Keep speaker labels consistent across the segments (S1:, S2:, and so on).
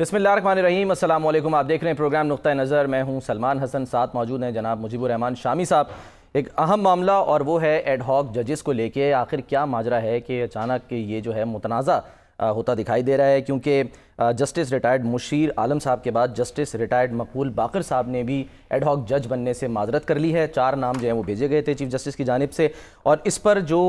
S1: बसमीम अल्लाम आप देख रहे हैं प्रोग्राम नुक़ नज़र मैं हूं सलमान हसन साथ मौजूद हैं जनाब मुजीबरहमान शामी साहब एक अहम मामला और वो है एड हॉक जजेस को लेके आखिर क्या माजरा है कि अचानक ये जो है मुतनाज़ा होता दिखाई दे रहा है क्योंकि जस्टिस रिटायर्ड मुशीर आलम साहब के बाद जस्टिस रिटायर्ड मकबूल बाकर साहब ने भी एडहॉक जज बनने से माजरत कर ली है चार नाम जो है वो भेजे गए थे चीफ जस्टिस की जानब से और इस पर जो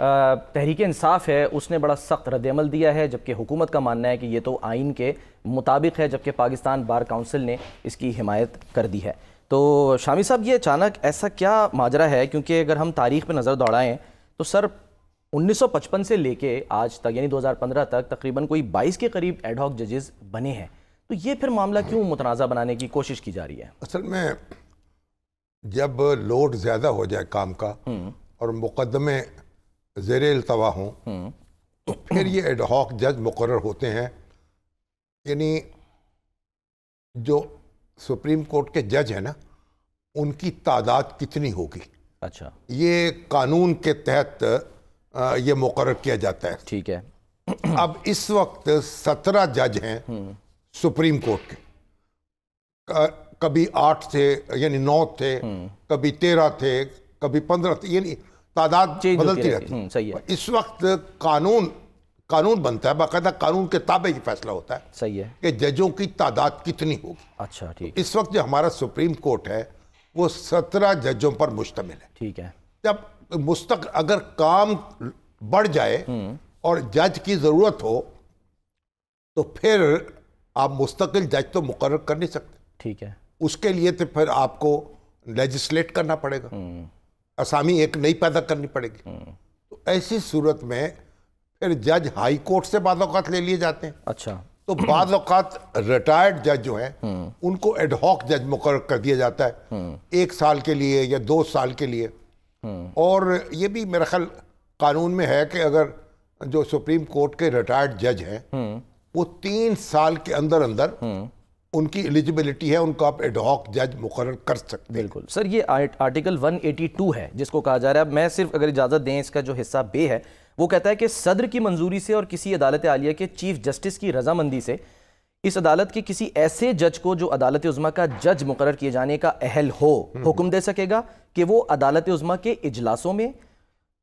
S1: तहरीक इंसाफ है उसने बड़ा सख्त रद्दमल दिया है जबकि हुकूमत का मानना है कि ये तो आइन के मुताबिक है जबकि पाकिस्तान बार काउंसिल ने इसकी हिमायत कर दी है तो शामी साहब ये अचानक ऐसा क्या माजरा है क्योंकि अगर हम तारीख पर नज़र दौड़ाएँ तो सर 1955 से लेके आज तक यानी 2015 तक तकरीबन कोई 22 के करीब एडहॉक जजेस बने हैं तो ये फिर मामला क्यों मुतनाज़ा बनाने की कोशिश की जा रही है असल में
S2: जब लोड ज़्यादा हो जाए काम का हम्म। और मुकदमे जेर अल्तवा हों हम्म। तो फिर ये एडहॉक जज मुकर होते हैं यानी जो सुप्रीम कोर्ट के जज हैं ना उनकी तादाद कितनी होगी अच्छा ये कानून के तहत ये मुकर किया जाता है ठीक है अब इस वक्त सत्रह जज हैं सुप्रीम कोर्ट के कभी आठ थे यानी नौ थे कभी तेरह थे कभी पंद्रह थे यानी तादाद बदलती रहती हम्म, सही है इस वक्त कानून कानून बनता है बाकायदा कानून के ताबे ही फैसला होता है सही है कि जजों की तादाद कितनी होगी अच्छा ठीक तो इस वक्त जो हमारा सुप्रीम कोर्ट है वो सत्रह जजों पर मुश्तमिल है ठीक है जब मुस्तक अगर काम बढ़ जाए और जज की ज़रूरत हो तो फिर आप मुस्तकिल जज तो मुकर कर नहीं सकते ठीक है उसके लिए तो फिर आपको लेजिस्लेट करना पड़ेगा असामी हम्म। एक नई पैदा करनी पड़ेगी हम्म। तो ऐसी सूरत में फिर जज हाई कोर्ट से बाद अवकात ले लिए जाते हैं अच्छा तो बाद रिटायर्ड जज जो हैं हम्म। उनको एडहॉक जज मुकर कर दिया जाता है एक साल के लिए या दो साल के लिए हम्म। और ये भी मेरा ख्याल कानून में है कि अगर जो सुप्रीम कोर्ट के रिटायर्ड जज हैं हम्म। वो तीन साल के अंदर अंदर हम्म। उनकी एलिजिबिलिटी है उनको
S1: आप एडॉक जज मुकर कर सकते बिल्कुल सर ये आर्टिकल 182 है जिसको कहा जा रहा है मैं सिर्फ अगर इजाज़त दें इसका जो हिस्सा बे है वो कहता है कि सदर की मंजूरी से और किसी अदालत आलिया के चीफ जस्टिस की रजामंदी से इस अदालत के किसी ऐसे जज को जो अदालत उज़मा का जज मुकर किए जाने का अहल हो हुक्म दे सकेगा कि वो अदालत उज़मा के इजलासों में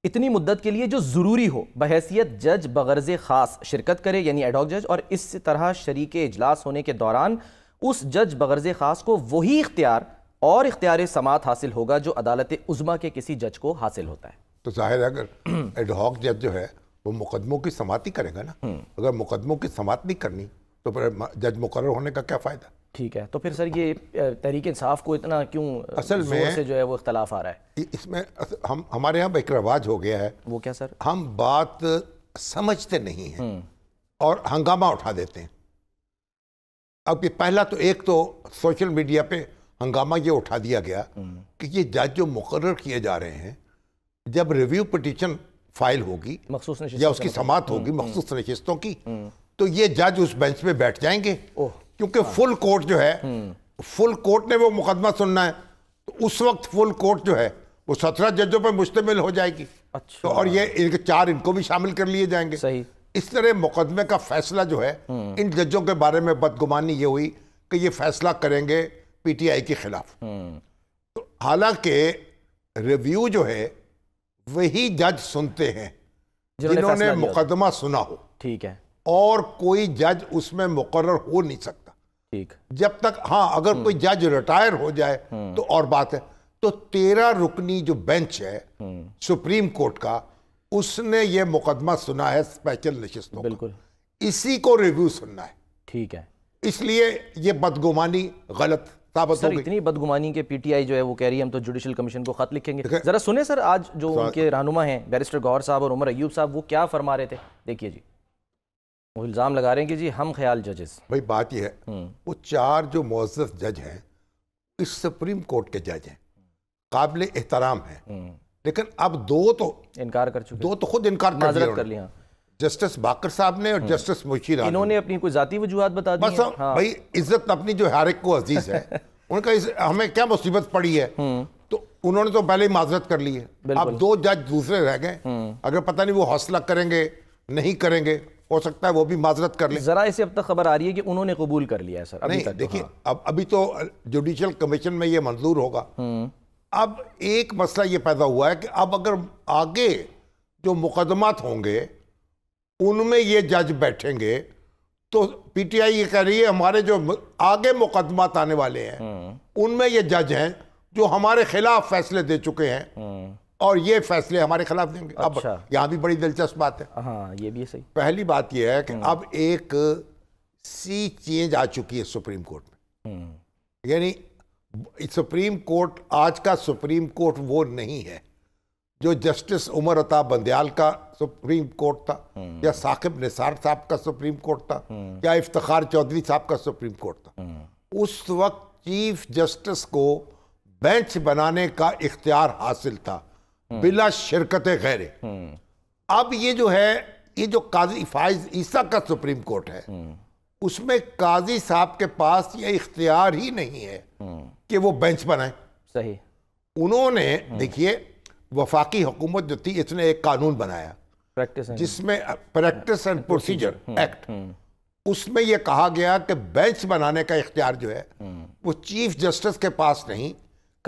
S1: इतनी मुद्दत के लिए जो ज़रूरी हो बहसीत जज बगर्ज ख़ास शिरकत करे यानी एडॉक जज और इस तरह शरीक इजलास होने के दौरान उस जज बगर्ज ख़ास को वही इख्तियार और इख्तियार समात हासिल होगा जो अदालत उज़मा के किसी जज को हासिल होता है तो ज़ाहिर अगर एडहॉक जज जो है वो मुकदमों की समाप्ति करेगा ना हम्म।
S2: अगर मुकदमों की समाप्त नहीं करनी तो फिर जज मुकर होने का क्या फ़ायदा ठीक है तो फिर
S1: सर ये तहरीक इंसाफ को इतना क्यों असल में से जो है वो इख्तलाफ आ रहा
S2: है इसमें हम हमारे यहाँ एक रवाज हो गया है वो क्या सर हम बात समझते नहीं हैं हम्म। और हंगामा उठा देते हैं अब ये पहला तो एक तो सोशल मीडिया पे हंगामा ये उठा दिया गया हम्म। कि ये जज जो मुकर किए जा रहे हैं जब रिव्यू पटिशन फाइल होगी या उसकी समात होगी हम्म, मखसूस नशिस्तों की तो ये जज उस बेंच पे बैठ जाएंगे क्योंकि हाँ। फुल कोर्ट जो है हम्म। फुल कोर्ट ने वो मुकदमा सुनना है तो उस वक्त फुल कोर्ट जो है वो सत्रह जजों पर मुश्तमिल हो जाएगी अच्छा तो और ये इनके चार इनको भी शामिल कर लिए जाएंगे सही इस तरह मुकदमे का फैसला जो है हम्म। इन जजों के बारे में बदगुमानी ये हुई कि ये फैसला करेंगे पीटीआई के खिलाफ हम्म। तो हालांकि रिव्यू जो है वही जज सुनते हैं जिन्होंने मुकदमा सुना हो ठीक है और कोई जज उसमें मुकर हो नहीं सकता ठीक जब तक हाँ अगर हम्म। कोई जज रिटायर हो जाए हम्म। तो और बात है तो तेरह रुकनी जो बेंच है हम्म। सुप्रीम कोर्ट का उसने यह मुकदमा सुना है स्पेशल नशिस्तों बिल्कुल
S1: इसी को रिव्यू सुनना है ठीक है इसलिए ये बदगुमानी गलत साबित सर इतनी बदगुमानी के पीटीआई जो है वो कह रही है हम तो जुडिशियल कमीशन को खत लिखेंगे जरा सुने सर आज जो उनके रहनुमा हैं बैरिस्टर गौर साहब और उमर अयूब साहब वो क्या फरमा रहे थे देखिए जी वो इल्ज़ाम लगा रहे हैं कि जी हम ख्याल जजेस भाई बात यह है हम्म। वो चार जो मुजफ जज हैं
S2: इस सुप्रीम कोर्ट के जज हैं काबिल एहतराम हैं हम्म। लेकिन अब दो तो इनकार कर चुके दो तो खुद इनकार कर लिया जस्टिस बाकर साहब ने और हम्म। जस्टिस मुशीर इन्होंने अपनी कोई जाती वजूहत बता दी बस हाँ। भाई इज्जत तो अपनी जो हर एक को अजीज है उनका इस, हमें क्या मुसीबत पड़ी है तो उन्होंने तो पहले ही माजरत कर ली है अब दो जज दूसरे रह गए अगर पता नहीं वो हौसला करेंगे नहीं करेंगे हो सकता है वो भी माजरत कर ले जरा इसे अब तक खबर आ रही है कि उन्होंने कबूल कर लिया है सर अभी नहीं तो, देखिए हाँ। अब अभी तो जुडिशल कमीशन में ये मंजूर होगा हम्म। अब एक मसला ये पैदा हुआ है कि अब अगर आगे जो मुकदमात होंगे उनमें ये जज बैठेंगे तो पीटीआई ये कह रही है हमारे जो आगे मुकदमात आने वाले हैं
S1: हम्म।
S2: उनमें ये जज हैं जो हमारे खिलाफ फैसले दे चुके हैं हम्म। और ये फैसले हमारे खिलाफ देंगे अच्छा। अब यहाँ भी बड़ी दिलचस्प बात है हाँ ये भी सही पहली बात यह है कि हम्म। अब एक सी चेंज आ चुकी है सुप्रीम कोर्ट
S1: में हम्म।
S2: यानी सुप्रीम कोर्ट आज का सुप्रीम कोर्ट वो नहीं है जो जस्टिस उमर अता बंदयाल का सुप्रीम कोर्ट था हम्म। या साकिब निसार साहब का सुप्रीम कोर्ट था या इफ्तार चौधरी साहब का सुप्रीम कोर्ट था उस वक्त चीफ जस्टिस को बेंच बनाने का इख्तियार हासिल था हम्म। बिला शिरकत खैर हम्म। अब ये जो है ये जो काजी फाइज ईसा का सुप्रीम कोर्ट है हम्म। उसमें काजी साहब के पास ये इख्तियार ही नहीं है कि वो बेंच बनाए सही उन्होंने देखिए वफाकी हुकूमत जो थी इसने एक कानून बनाया प्रैक्टिस जिसमें प्रैक्टिस एंड प्रोसीजर एक्ट उसमें यह कहा गया कि बेंच बनाने का इख्तियार जो है वो चीफ जस्टिस के पास नहीं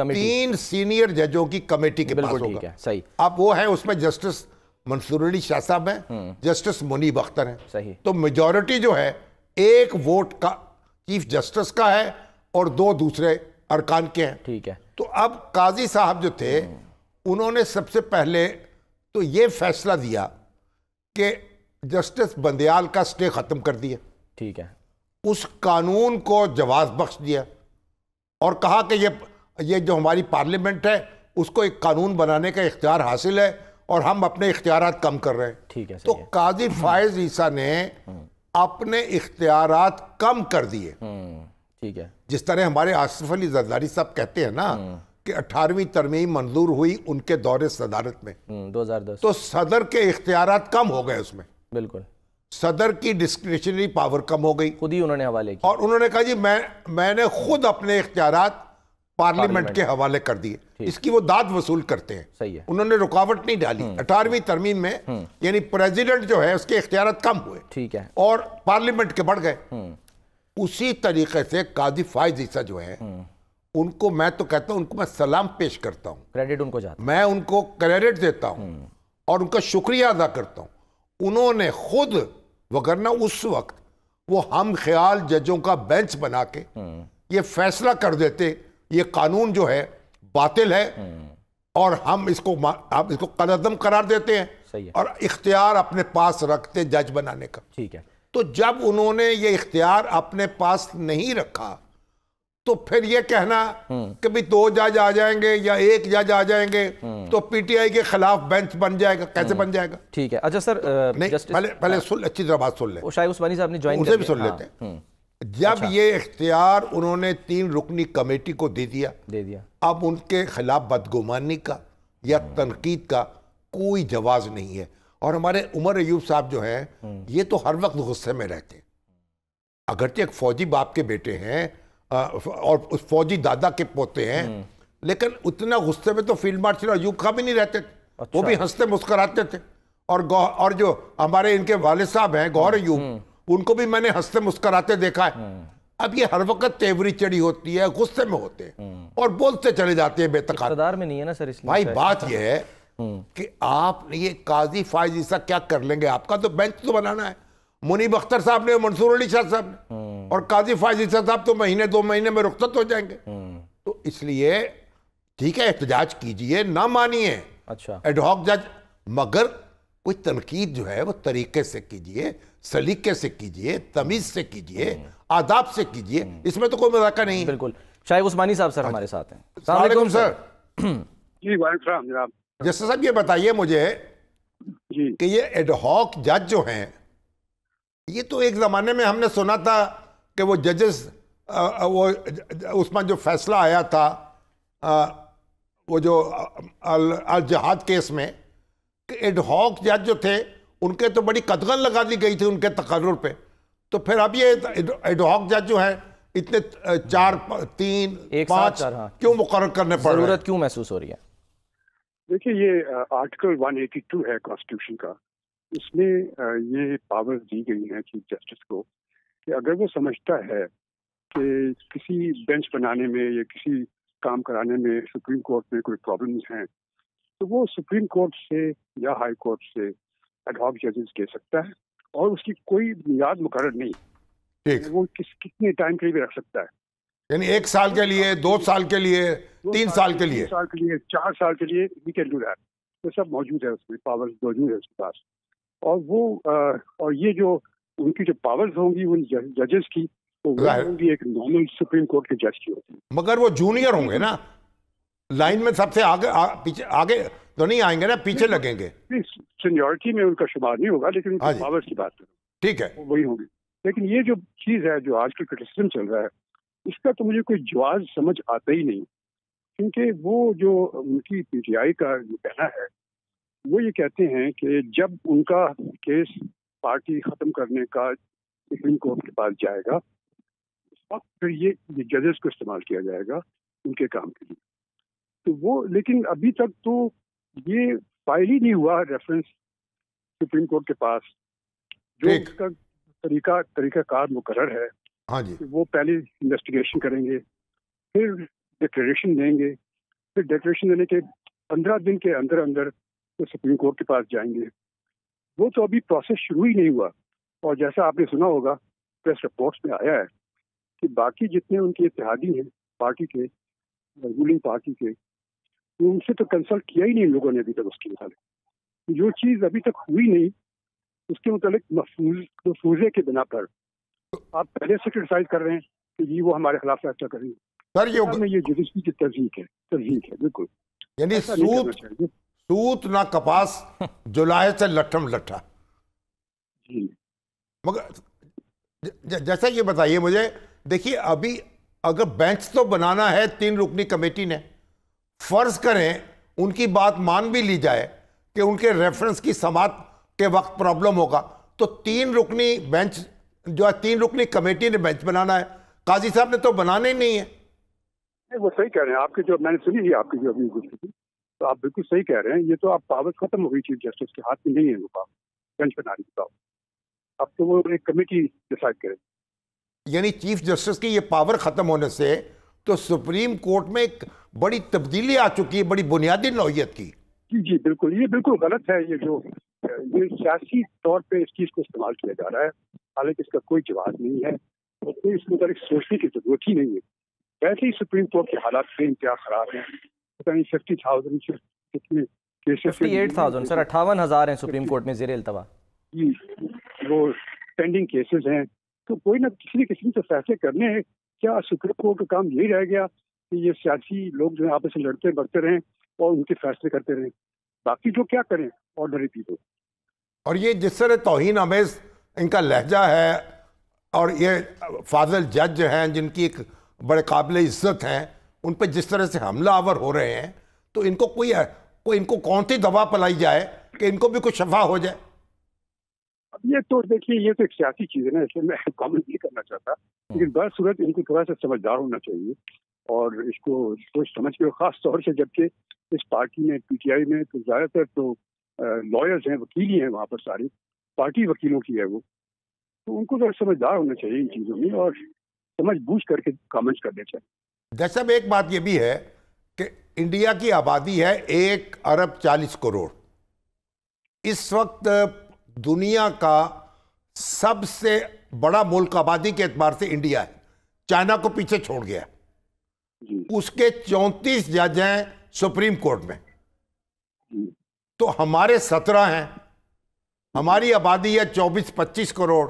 S2: तीन सीनियर जजों की कमेटी के पास होगा है, सही अब वो है उसमें जस्टिस मंसूर अली शाह साहब है हम्म। जस्टिस मुनीब अख्तर है सही तो मेजोरिटी जो है एक वोट का चीफ जस्टिस का है और दो दूसरे अरकान के हैं ठीक है तो अब काजी साहब जो थे हम्म। उन्होंने सबसे पहले तो ये फैसला दिया कि जस्टिस बंदयाल का स्टे ख़त्म कर दिया ठीक है उस कानून को जवाब बख्श दिया और कहा कि ये ये जो हमारी पार्लियामेंट है उसको एक कानून बनाने का इख्तियार हासिल है और हम अपने इख्तियार कम कर रहे हैं ठीक है तो काजी हम्म। फायज ईसा ने हम्म। अपने इख्तियार कम कर दिए हम्म, ठीक है जिस तरह हमारे आसिफ अली जरदारी साहब कहते हैं ना कि अठारहवीं तरमीम मंजूर हुई उनके दौरे सदारत में 2010 तो सदर के इख्तियार कम हो गए उसमें बिल्कुल सदर की डिस्क्रिशनरी पावर कम हो गई खुद ही उन्होंने हवाले की और उन्होंने कहा जी मैं मैंने खुद अपने इख्तियार पार्लियामेंट के हवाले कर दिए इसकी वो दाद वसूल करते हैं सही है उन्होंने रुकावट नहीं डाली हम्म। अठारहवीं तरमीम में हम्म। यानी प्रेसिडेंट जो है उसके इख्तियार कम हुए ठीक है और पार्लियामेंट के बढ़ गए हम्म। उसी तरीके से काजी फायज ईसा जो है उनको मैं तो कहता हूं उनको मैं सलाम पेश करता हूँ क्रेडिट उनको जाता मैं उनको क्रेडिट देता हूँ और उनका शुक्रिया अदा करता हूँ उन्होंने खुद वगरना उस वक्त वो हम ख्याल जजों का बेंच बना के ये फैसला कर देते ये कानून जो है बातिल है और हम इसको आप इसको कदम करार देते हैं सही है। और इख्तियार अपने पास रखते जज बनाने का ठीक है तो जब उन्होंने ये इख्तियार अपने पास नहीं रखा तो फिर ये कहना हम्म। कि भाई दो जज आ जाएंगे या एक जज आ जाएंगे हम्म। तो पीटीआई के खिलाफ बेंच बन जाएगा कैसे हम्म। बन जाएगा ठीक है अच्छा सर तो, नहीं पहले पहले हाँ। सुन अच्छी तरह बात सुन ले शायद उस्मानी साहब ने ज्वाइन उसे भी सुन हाँ। लेते हैं जब अच्छा। ये इख्तियार उन्होंने तीन रुकनी कमेटी को दे दिया दे दिया अब उनके खिलाफ बदगुमानी का या तनकीद का कोई जवाब नहीं है और हमारे उमर अयूब साहब जो हैं हम्म। ये तो हर वक्त गुस्से में रहते हैं तो एक फौजी बाप के बेटे हैं और उस फौजी दादा के पोते हैं हम्म। लेकिन उतना गुस्से में तो फील्ड मार्शल अयूब खा भी नहीं रहते थे अच्छा। वो भी हंसते मुस्कराते थे और और जो हमारे इनके वाले साहब हैं गौर हम्म, अयूब उनको भी मैंने हंसते मुस्कराते देखा है हम्म। अब ये हर वक्त तेवरी चढ़ी होती है गुस्से में होते हैं हम्म। और बोलते चले जाते हैं बेतकार में नहीं है ना सर इसलिए भाई तो बात यह है हम्म। कि आप ये काजी फायज ईसा क्या कर लेंगे आपका तो बेंच तो बनाना है मुनीब अख्तर साहब ने मंसूर अली शाह साहब ने और काजी फायज ईसा साहब तो महीने दो महीने में रुख्त हो जाएंगे तो इसलिए ठीक है एहतजाज कीजिए ना मानिए अच्छा एडहॉक जज मगर कोई तनकीद जो है वो तरीके से कीजिए सलीके से कीजिए तमीज से कीजिए हम्म। आदाब से कीजिए हम्म। इसमें तो कोई मजाक नहीं बिल्कुल शाहिब उस्मानी साहब सर हमारे साथ हैं हाँ सर वालेकुम साहब ये बताइए मुझे जी कि ये एडहॉक जज जो हैं ये तो एक ज़माने में हमने सुना था कि वो जजेस वो उसमें जो फैसला आया था वो जो अल जहाद केस में कि एडहॉक जज जो थे उनके तो बड़ी कदगन लगा दी गई थी उनके तकर्र पे तो फिर अब ये एडहॉक जज जो है इतने चार तीन
S1: एक हाँ। क्यों मुकर करने पड़ जरूरत क्यों महसूस हो रही है
S2: देखिए ये
S3: आर्टिकल 182 है कॉन्स्टिट्यूशन का उसमें ये पावर दी गई है चीफ जस्टिस को कि अगर वो समझता है कि किसी बेंच बनाने में या किसी काम कराने में सुप्रीम कोर्ट में कोई प्रॉब्लम्स हैं तो वो सुप्रीम कोर्ट से या हाई कोर्ट से एडहॉक जजेस दे सकता है और उसकी कोई बुनियाद मुकर नहीं वो किस कितने टाइम के लिए भी रख सकता है यानी एक साल के
S2: लिए दो साल के लिए तीन साल के लिए
S3: साल के लिए चार साल के लिए वी कैन डू दैट ये सब मौजूद है उसमें पावर्स मौजूद है उसके पास और वो आ, और ये जो उनकी जो पावर्स होंगी उन जजेस की तो वो होंगी एक नॉर्मल सुप्रीम कोर्ट के जज की होती
S2: मगर वो जूनियर होंगे ना लाइन में सबसे आगे आ, पीछे आगे तो नहीं आएंगे ना पीछे लगेंगे सीनियोरिटी में उनका शुमार नहीं होगा लेकिन उनकी हाँ पावर की बात ठीक है
S3: वही होगी लेकिन ये जो चीज है जो आजकल क्रिटिसिज्म चल रहा है इसका तो मुझे कोई जवाब समझ आता ही नहीं क्योंकि वो जो उनकी पीटीआई का जो कहना है वो ये कहते हैं कि जब उनका केस पार्टी खत्म करने का सुप्रीम कोर्ट के पास जाएगा उस वक्त फिर ये, ये जजेस को इस्तेमाल किया जाएगा उनके काम के लिए तो वो लेकिन अभी तक तो ये फाइल ही नहीं हुआ रेफरेंस सुप्रीम कोर्ट के पास जो उसका तरीका तरीकाकार मुकर है हाँ जी वो पहले इन्वेस्टिगेशन करेंगे फिर डिक्लेरेशन देंगे फिर डिक्लेरेशन देने के पंद्रह दिन के अंदर अंदर वो सुप्रीम कोर्ट के पास जाएंगे वो तो अभी प्रोसेस शुरू ही नहीं हुआ और जैसा आपने सुना होगा प्रेस रिपोर्ट्स में आया है कि बाकी जितने उनके इतिहादी हैं पार्टी के रूलिंग पार्टी के उनसे तो कंसल्ट किया ही नहीं लोगों ने अभी तक उसके मुताबिक जो चीज़ अभी तक हुई नहीं उसके मुताबिक मफूज मफूजे के बिना पर आप पहले से क्रिटिसाइज कर रहे हैं कि ये वो हमारे खिलाफ फैसला करेंगे सर ये उग...
S2: ये जुडिशरी की तरजीक है तरजीक है बिल्कुल यानी सूत सूत ना कपास जुलाहे से लट्ठम लट्ठा मगर जैसा ये बताइए मुझे देखिए अभी अगर बेंच तो बनाना है तीन रुकनी कमेटी ने फ़र्ज़ करें उनकी बात मान भी ली जाए कि उनके रेफरेंस की समात के वक्त प्रॉब्लम होगा तो तीन रुकनी बेंच जो है तीन रुकनी कमेटी ने बेंच बनाना है काजी साहब ने तो बनाना ही नहीं है
S3: वो सही कह रहे हैं आपकी जो मैंने सुनी है आपकी जो अभी गुफ्तु तो आप बिल्कुल सही कह रहे हैं ये तो आप
S2: पावर खत्म हो गई चीफ जस्टिस के हाथ में नहीं है वो पावर बेंच बनाने की पावर अब तो वो एक कमेटी डिसाइड करेगी यानी चीफ जस्टिस की ये पावर खत्म होने से तो सुप्रीम कोर्ट में एक बड़ी तब्दीली आ चुकी है बड़ी बुनियादी नौयत की जी जी बिल्कुल ये बिल्कुल गलत है ये जो ये सियासी तौर पे इस चीज को इस्तेमाल किया जा रहा है
S3: हालांकि इसका कोई जवाब नहीं है तो इस मुताबिक सोचने की जरूरत ही नहीं है वैसे ही सुप्रीम कोर्ट के हालात से इंतहा खराब है
S1: पता नहीं फिफ्टी थाउजेंड से कितने सर हजार हैं सुप्रीम कोर्ट में जेर अल्तवा जी वो पेंडिंग
S3: केसेस हैं तो कोई ना किसी न किसी से फैसले करने हैं क्या सुप्रीम कोर्ट का तो काम यही रह गया कि ये सियासी लोग जो है आपस में लड़ते बढ़ते रहें और उनके फैसले करते रहें बाकी जो
S2: क्या करें ऑर्डनरी पीपल और ये जिस तरह तोहिन अमेज इनका लहजा है और ये फाजल जज हैं जिनकी एक बड़े काबिल इज्जत हैं उन पर जिस तरह से हमला आवर हो रहे हैं तो इनको कोई कोई इनको कौन सी दवा पलाई जाए कि इनको भी कुछ शफा हो जाए अब ये तो देखिए ये तो एक सियासी
S3: चीज है ना इसलिए मैं कॉमेंट नहीं करना चाहता लेकिन हाँ। बस सूरत इनको थोड़ा सा समझदार होना चाहिए और इसको सोच समझ के खास तौर से जबकि इस पार्टी में पीटीआई में तो ज्यादातर तो लॉयर्स हैं वकील ही हैं वहाँ पर सारे पार्टी वकीलों की है वो तो
S2: उनको थोड़ा समझदार होना चाहिए इन चीजों में और समझ बूझ करके कॉमेंट करने चाहिए दरअसल एक बात ये भी है कि इंडिया की आबादी है एक अरब चालीस करोड़ इस वक्त दुनिया का सबसे बड़ा मुल्क आबादी के एतबार से इंडिया है चाइना को पीछे छोड़ गया उसके 34 जज हैं सुप्रीम कोर्ट में तो हमारे 17 हैं हमारी आबादी है 24-25 करोड़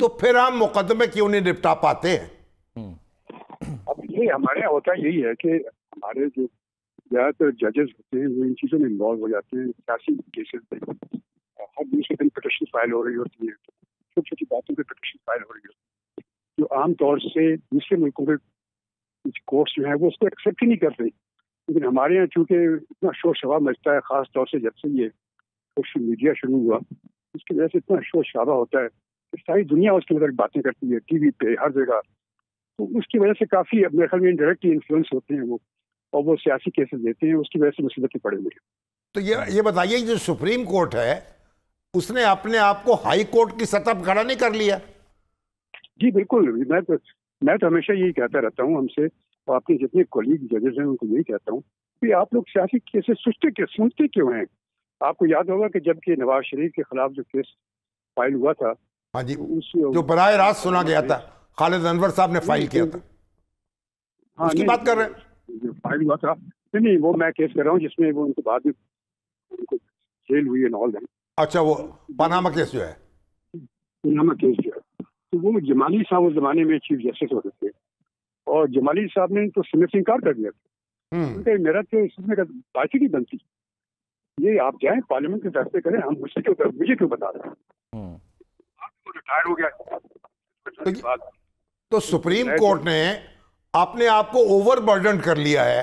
S2: तो फिर हम मुकदमे क्यों नहीं निपटा पाते हैं हम्म। अब ये
S3: हमारे यहाँ होता यही है कि हमारे जो ज्यादातर जजेस होते हैं वो इन चीजों में इन्वॉल्व हो जाते हैं सियासी केसेस में हर दिन के दिन पटिशन फाइल हो रही होती है छोटी छोटी बातों पर पिटिशन फाइल हो रही होती है जो आमतौर से दूसरे मुल्कों के कोर्ट्स जो है वो उसको एक्सेप्ट ही नहीं कर रही लेकिन हमारे यहाँ चूंकि इतना शोर शबा मचता है खास तौर से जब से ये सोशल मीडिया शुरू हुआ उसकी वजह से इतना शोर शराबा होता है कि सारी दुनिया उसके मतलब बातें करती है टीवी पे हर जगह तो उसकी वजह से काफ़ी मेरे ख्याल में इनडायरेक्टली इन्फ्लुएंस होते हैं वो और वो सियासी केसेस देते हैं उसकी वजह से मुसीबतें पड़े हुए
S2: तो ये ये बताइए जो सुप्रीम कोर्ट है उसने अपने आप को हाई कोर्ट की सतह पर खड़ा नहीं कर लिया
S3: जी बिल्कुल मैं तो मैं तो हमेशा यही कहता रहता हूँ हमसे और आपके जितने कोलीग जजेस हैं उनको यही कहता हूँ कि आप लोग सियासी केसेस सुनते क्यों सुनते क्यों हैं आपको याद होगा कि जबकि नवाज शरीफ के खिलाफ जो केस फाइल हुआ था
S2: हाँ जी तो उस जो बरह रात सुना गया था खालिद अनवर साहब ने फाइल किया था
S3: हाँ उसकी बात कर रहे हैं जो फाइल हुआ था नहीं वो मैं केस कर रहा हूँ जिसमें वो उनके बाद में उनको जेल हुई है नॉल
S2: अच्छा वो पनामा केस जो है पनामा
S3: केस जो है तो वो जमाली साहब उस जमाने में चीफ जस्टिस होते थे और जमाली साहब ने तो सुमित से इनकार कर दिया हम्म। उनका मेरा तो इसमें पार्टी ही बनती
S2: ये आप जाए पार्लियामेंट के फैसले करें हम मुझसे क्यों कर मुझे क्यों बता रहे हैं
S1: हम्म।
S3: रिटायर हो गया
S2: तो, तो सुप्रीम कोर्ट ने अपने आप को ओवर बर्डन कर लिया है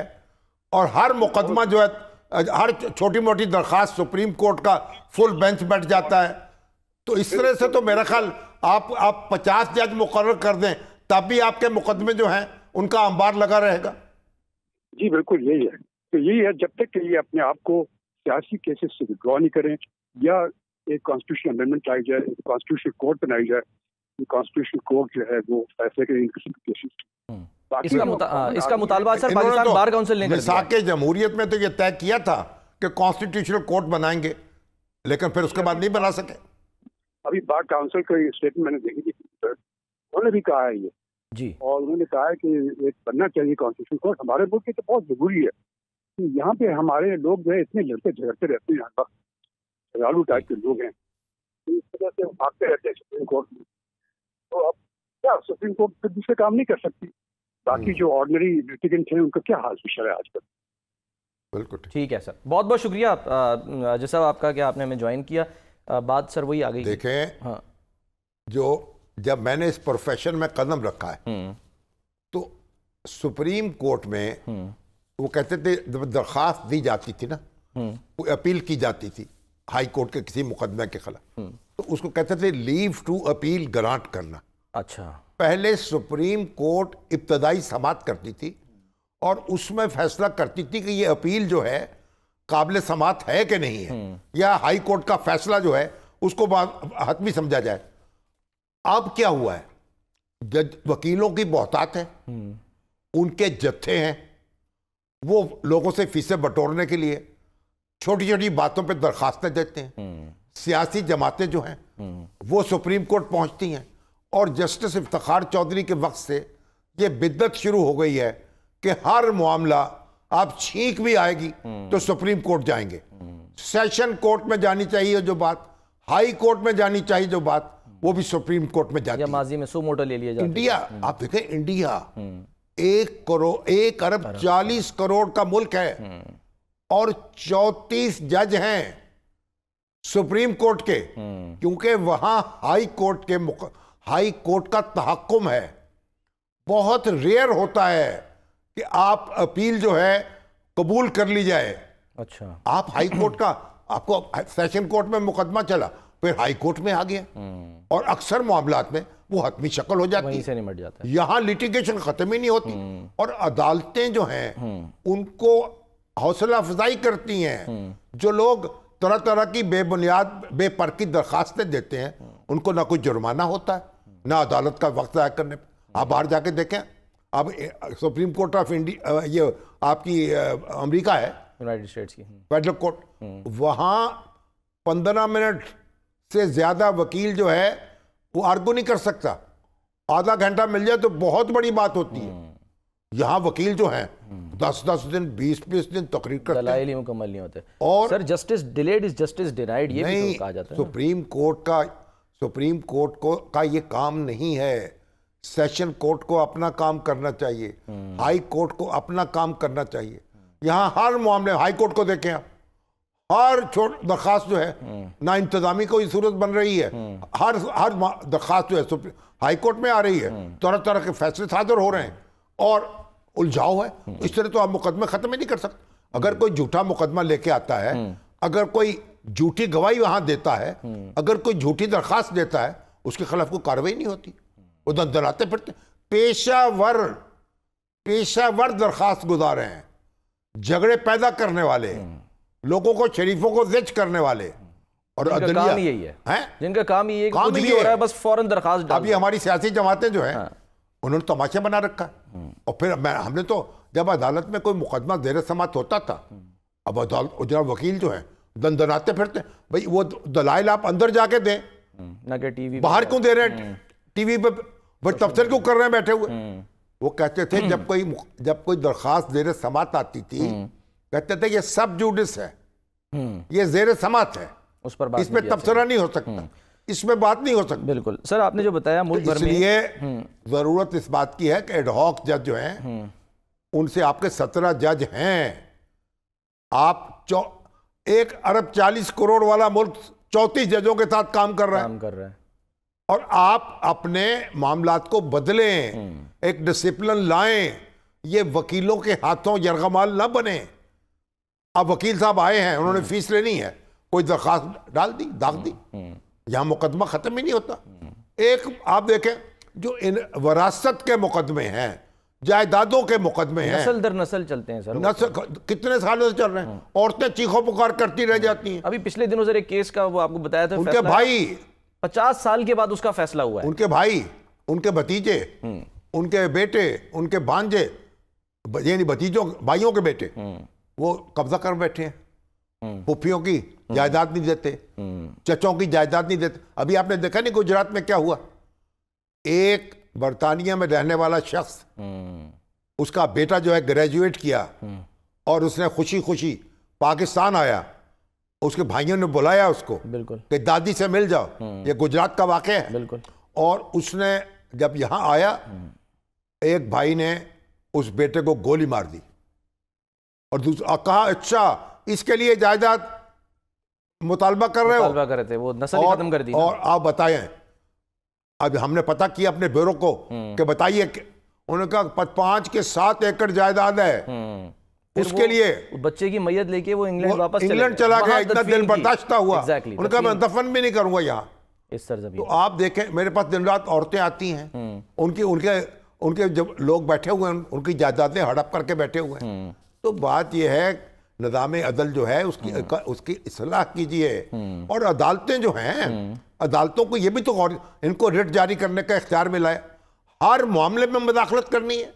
S2: और हर मुकदमा जो है हर छोटी मोटी दरख्वास्त सुप्रीम कोर्ट का फुल बेंच बैठ जाता है तो इस तरह से तो मेरा ख्याल आप आप पचास जज मुकर कर दें तब भी आपके मुकदमे जो हैं उनका अंबार लगा रहेगा
S3: जी बिल्कुल यही है तो यही है जब तक के लिए अपने आप को सियासी केसेस से विड्रॉ नहीं करें या एक कॉन्स्टिट्यूशन अमेंडमेंट लाई जाए एक कॉन्स्टिट्यूशन कोर्ट बनाई जाए कॉन्स्टिट्यूशन तो कोर्ट जो है वो फैसले करें इन केसेस इसका हाँ, मुतालबा सर पाकिस्तान तो बार काउंसिल ने मिसाक
S2: जमहूरियत में तो ये तय किया था कि कॉन्स्टिट्यूशनल कोर्ट बनाएंगे लेकिन फिर उसके बाद नहीं बना सके
S3: अभी बार काउंसिल का स्टेटमेंट मैंने देखी थी उन्होंने भी कहा है ये जी और उन्होंने कहा है कि एक बनना चाहिए कॉन्स्टिट्यूशन कोर्ट हमारे मुल्क की तो बहुत जरूरी है कि यहाँ पे हमारे लोग जो है इतने लड़ते झगड़ते रहते हैं यहाँ पर झगड़ालू टाइप के लोग हैं इस वजह से भागते रहते हैं सुप्रीम कोर्ट में तो अब क्या सुप्रीम कोर्ट फिर दूसरे काम नहीं कर सकती बाकी हम्म। जो ऑर्डनरी लिटिगेंट हैं उनका क्या हाल पिक्चर है आजकल
S1: बिल्कुल ठीक है सर बहुत बहुत शुक्रिया अजय साहब आपका क्या आपने हमें ज्वाइन किया बात सर वही आ गई देखें हाँ जो जब मैंने इस प्रोफेशन में कदम रखा है हम्म। तो
S2: सुप्रीम कोर्ट में हम्म। वो कहते थे जब दरख्वास्त दी जाती थी ना वो अपील की जाती थी हाई कोर्ट के किसी मुकदमे के खिलाफ तो उसको कहते थे लीव टू अपील ग्रांट करना अच्छा पहले सुप्रीम कोर्ट इब्तदाई समात करती थी और उसमें फैसला करती थी कि ये अपील जो है काबिल समात है कि नहीं है हम्म। या हाई कोर्ट का फैसला जो है उसको हतमी समझा जाए अब क्या हुआ है जज वकीलों की बहतात है हम्म। उनके जत्थे हैं वो लोगों से फीसें बटोरने के लिए छोटी छोटी बातों पे दरखास्तें देते हैं हम्म। सियासी जमातें जो हैं वो सुप्रीम कोर्ट पहुंचती हैं और जस्टिस इफ्तार चौधरी के वक्त से ये बिद्दत शुरू हो गई है कि हर मामला आप छींक भी आएगी तो सुप्रीम कोर्ट जाएंगे सेशन कोर्ट में जानी चाहिए जो बात हाई कोर्ट में जानी चाहिए जो बात वो भी सुप्रीम कोर्ट में जाती है माजी में सो ले लिया इंडिया हम्म। आप देखें इंडिया
S1: हम्म।
S2: एक करोड़ एक अरब चालीस करोड़ का मुल्क है हम्म। और चौतीस जज हैं सुप्रीम कोर्ट के क्योंकि वहां हाई कोर्ट के हाई कोर्ट का तहकुम है बहुत रेयर होता है कि आप अपील जो है कबूल कर ली जाए अच्छा आप हाई कोर्ट का आपको सेशन कोर्ट में मुकदमा चला फिर हाई कोर्ट में आ गया
S1: हम्म।
S2: और अक्सर मामला में वो हतमी शक्ल हो जाती है से निमट जाता है यहाँ लिटिगेशन खत्म ही नहीं होती हम्म। और अदालतें जो हैं हम्म। उनको हौसला अफजाई करती हैं जो लोग तरह तरह की बेबुनियाद बेपर की दरखास्तें देते हैं उनको ना कोई जुर्माना होता है ना अदालत का वक्त ज़ाया करने पर आप बाहर जाके देखें अब सुप्रीम कोर्ट ऑफ इंडिया ये आपकी अमेरिका है यूनाइटेड स्टेट्स की हम्म। फेडरल कोर्ट हम्म। वहाँ पंद्रह मिनट से ज़्यादा वकील जो है वो आर्गू नहीं कर सकता आधा घंटा मिल जाए तो बहुत बड़ी बात होती है हम्म। यहाँ वकील जो हैं दस दस दिन बीस बीस दिन तकरीर करते हैं मुकम्मल नहीं होते और sir justice delayed is justice denied ये नहीं, भी तो कहा जाता है सुप्रीम कोर्ट का सुप्रीम कोर्ट को का ये काम नहीं है सेशन कोर्ट को अपना काम करना चाहिए हम्म। हाई कोर्ट को अपना काम करना चाहिए यहाँ हर मामले हाई कोर्ट को देखें आप हर छोट दरखास्त जो है हम्म। ना इंतजामी कोई सूरत बन रही है हम्म। हर हर दरखास्त जो है हाई कोर्ट में आ रही है तरह तरह के फैसले सादर हो रहे हैं और उलझाओ है इस तरह तो आप मुकदमे ख़त्म ही नहीं कर सकते अगर कोई झूठा मुकदमा लेके आता है अगर कोई झूठी गवाही वहां देता है अगर कोई झूठी दरखास्त देता है उसके खिलाफ कोई कार्रवाई नहीं होती वो दलाते फिरते पेशावर पेशावर दरखास्त गुजार हैं झगड़े पैदा करने वाले लोगों को शरीफों
S1: को जिच करने वाले
S2: और अदलिया काम यही है,
S1: है? जिनका काम यही है काम भी हो रहा है बस फौरन दरखास्त अभी
S2: हमारी सियासी जमातें जो हैं हाँ। उन्होंने तमाशा बना रखा और फिर हमने तो जब अदालत में कोई मुकदमा जेर समात होता था अब अदालत वकील जो है दंदनाते फिरते भाई वो दलाइल आप अंदर जाके दें हम्म, ना कि टीवी बाहर क्यों दे रहे हैं हम्म। टीवी पे बट तबसर क्यों कर रहे हैं बैठे हुए हम्म। वो कहते थे जब कोई जब कोई दरखास्त जेर समात आती थी कहते थे ये सब जूडिस है ये जेर समात है उस
S1: पर इसमें तबसरा
S2: नहीं हो सकता इसमें बात नहीं हो सकती बिल्कुल सर आपने जो बताया मुल्क तो भर इसलिए जरूरत इस बात की है कि एडहॉक जज जो हैं उनसे आपके सत्रह जज हैं आप एक अरब चालीस करोड़ वाला मुल्क चौतीस जजों के साथ काम कर रहा है काम कर रहा है और आप अपने मामला को बदलें हम्म। एक डिसिप्लिन लाएं ये वकीलों के हाथों यरगमाल ना बने अब वकील साहब आए हैं उन्होंने हम्म। फीस लेनी है कोई दरखास्त डाल दी दाग दी हम्म। यहां मुकदमा ख़त्म ही नहीं होता एक आप देखें जो इन वरासत के मुकदमे हैं जायदादों के मुकदमे हैं नस्ल
S1: दर नस्ल चलते हैं सर नस्ल
S2: कितने सालों से चल रहे हैं
S1: हाँ। औरतें चीखों पुकार करती रह जाती हैं अभी पिछले दिनों सर एक केस का वो आपको बताया था उनके भाई पचास साल के बाद उसका फैसला
S2: हुआ है उनके भाई उनके भतीजे हम्म। उनके बेटे उनके भांजे यानी भतीजों भाइयों के बेटे हम्म। वो कब्जा कर बैठे हैं हम्म। पुफियों की जायदाद नहीं देते चचों की जायदाद नहीं देते अभी आपने देखा नहीं गुजरात में क्या हुआ एक बरतानिया में रहने वाला शख्स उसका बेटा जो है ग्रेजुएट किया और उसने खुशी खुशी पाकिस्तान आया उसके भाइयों ने बुलाया उसको बिल्कुल कि दादी से मिल जाओ हम्म। ये गुजरात का वाक़ है बिल्कुल और उसने जब यहाँ आया हम्म। एक भाई ने उस बेटे को गोली मार दी और दूसरा कहा अच्छा इसके लिए जायदाद मुतालबा कर रहे हो कर रहे थे वो नस्ल खत्म कर दी और आप बताएं अब हमने पता किया अपने ब्यूरो को हम्म। कि बताइए उनका पांच के सात एकड़ जायदाद है
S1: हम्म। उसके लिए बच्चे की मैयत लेके वो इंग्लैंड वापस इंग्लैंड चला गया इतना तो दिल बर्दाश्त हुआ exactly, उनका तो मैं
S2: दफन भी नहीं करूंगा यहाँ इस सरजमीन तो आप देखें मेरे पास दिन रात औरतें आती हैं हम्म। उनकी उनके उनके जब लोग बैठे हुए हैं उनकी जायदादें हड़प करके बैठे हुए हैं तो बात यह है निज़ाम अदल जो है उसकी उसकी असलाह कीजिए और अदालतें जो हैं अदालतों को यह भी तो इनको रिट जारी करने का इख्तियार मिला है हर मामले में मदाखलत करनी है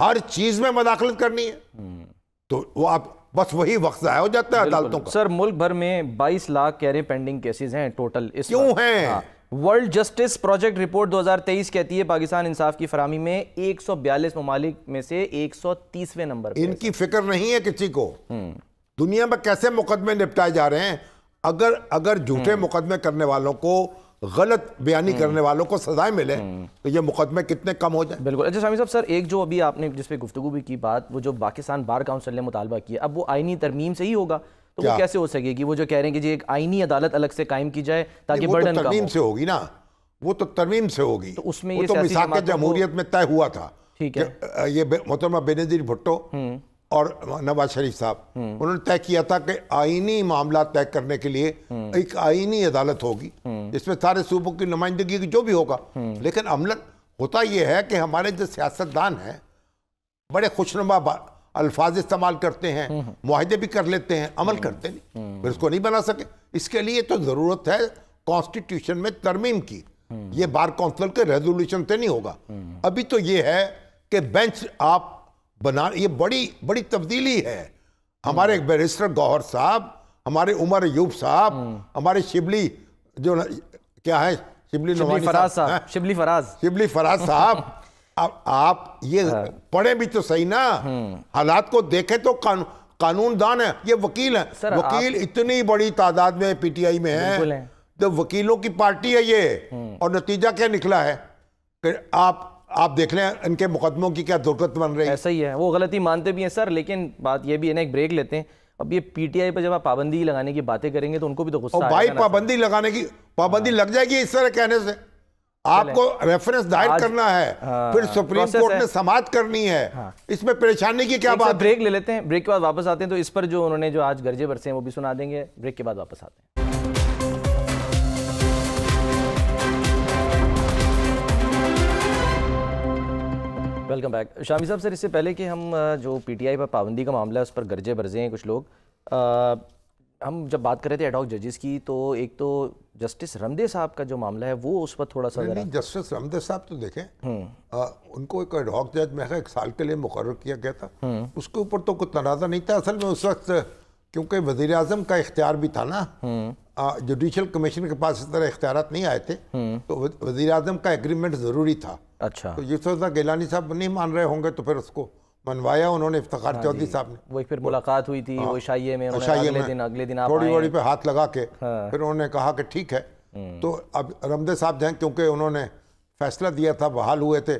S2: हर
S1: चीज में मदाखलत करनी है तो वो आप बस वही वक्त ज़ाया हो जाता है अदालतों का सर मुल्क भर में 22 लाख कह रहे पेंडिंग केसेस हैं टोटल इस क्यों हैं हाँ। वर्ल्ड जस्टिस प्रोजेक्ट रिपोर्ट 2023 कहती है पाकिस्तान इंसाफ की फरामी में 142 ममालिक में से 130वें नंबर इनकी
S2: फिक्र नहीं है किसी को हम्म। दुनिया में कैसे मुकदमे निपटाए जा रहे हैं अगर अगर झूठे हम्म। मुकदमे करने वालों को गलत बयानी हम्म। करने वालों को सजाएं मिले हम्म। तो ये मुकदमे कितने कम हो जाए
S1: बिल्कुल अच्छा शामी साहब सर एक जो अभी आपने जिस पे गुफ्तु भी की बात वो जो पाकिस्तान बार काउंसिल ने मुतालबा किया अब वो आईनी तरमीम से ही होगा तो वो कैसे हो सकेगी वो जो कह रहे हैं कि जी एक आईनी अदालत अलग से कायम की जाए ताकि तो बर्डन तरमीम से होगी ना वो
S2: तो तरमीम से होगी तो उसमें तो जमहूरियत में तय हुआ था ठीक है ये मोहतरमा बेनजीर भुट्टो और नवाज शरीफ साहब उन्होंने तय किया था कि आईनी मामला तय करने के लिए एक आईनी अदालत होगी जिसमें सारे सूबों की नुमाइंदगी जो भी होगा लेकिन अमलन होता यह है कि हमारे जो सियासतदान हैं बड़े खुशनुमा अल्फाज इस्तेमाल करते हैं माहदे भी कर लेते हैं अमल करते नहीं फिर उसको नहीं बना सके इसके लिए तो ज़रूरत है कॉन्स्टिट्यूशन में तरमीम की ये बार काउंसिल के रेजोल्यूशन से नहीं होगा अभी तो ये है कि बेंच आप बना ये बड़ी बड़ी तब्दीली है हमारे हम्म। बैरिस्टर गौहर साहब हमारे उमर यूब साहब हम्म। हमारे शिबली जो न, क्या है शिबली शिबली फराज साहब शिबली फराज शिबली फराज साहब आप आप ये हाँ। पढ़े भी तो सही ना हम्म। हालात को देखे तो कानून कानून दान है ये वकील है सर, वकील आप... इतनी बड़ी तादाद में पीटीआई में है तो वकीलों की पार्टी है ये और नतीजा
S1: क्या निकला है कि आप आप देख रहे हैं इनके मुकदमों की क्या दुर्गत बन रही है ऐसा ही है वो गलती मानते भी हैं सर लेकिन बात ये भी है ना एक ब्रेक लेते हैं अब ये पीटीआई पर जब आप पाबंदी लगाने की बातें करेंगे तो उनको भी तो गुस्सा भाई पाबंदी
S2: लगाने की पाबंदी लग जाएगी इस तरह कहने से
S1: आपको रेफरेंस दायर करना है हाँ, फिर सुप्रीम कोर्ट में
S2: समाप्त करनी है
S1: हाँ। इसमें परेशानी की क्या बात ब्रेक ले लेते हैं ब्रेक के बाद वापस आते हैं तो इस पर जो उन्होंने जो आज गर्जे बरसे हैं वो भी सुना देंगे ब्रेक के बाद वापस आते हैं वेलकम बैक शामी साहब सर इससे पहले कि हम जो पीटीआई पर पाबंदी का मामला है उस पर गरजे बरजे हैं कुछ लोग आ, हम जब बात कर रहे थे एडॉक जजेस की तो एक तो जस्टिस रमदे साहब का जो मामला है वो उस पर थोड़ा सा नहीं,
S2: जस्टिस रमदे साहब तो देखें आ,
S1: हम्म। उनको एक एडॉक जज में एक साल के लिए मुकर किया गया था हम्म।
S2: उसके ऊपर तो कुछ तनाजा नहीं था असल में उस वक्त क्योंकि वजीर अजम का इख्तियार भी था ना जुडिशल हम्म। कमीशन के पास इस तरह इख्तियार नहीं आए थे हम्म। तो वजी अजम का एग्रीमेंट ज़रूरी था अच्छा तो जिस वजह गिलानी साहब नहीं मान रहे होंगे तो फिर उसको मनवाया उन्होंने इफ्तार हाँ चौधरी साहब ने वही फिर मुलाकात हुई थी हाँ। वो शाइये में अगले दिन अगले दिन थोड़ी थोड़ी पे हाथ लगा के हाँ। फिर उन्होंने कहा कि ठीक है हम्म। तो अब रमदे साहब जो क्योंकि उन्होंने फैसला दिया था बहाल हुए थे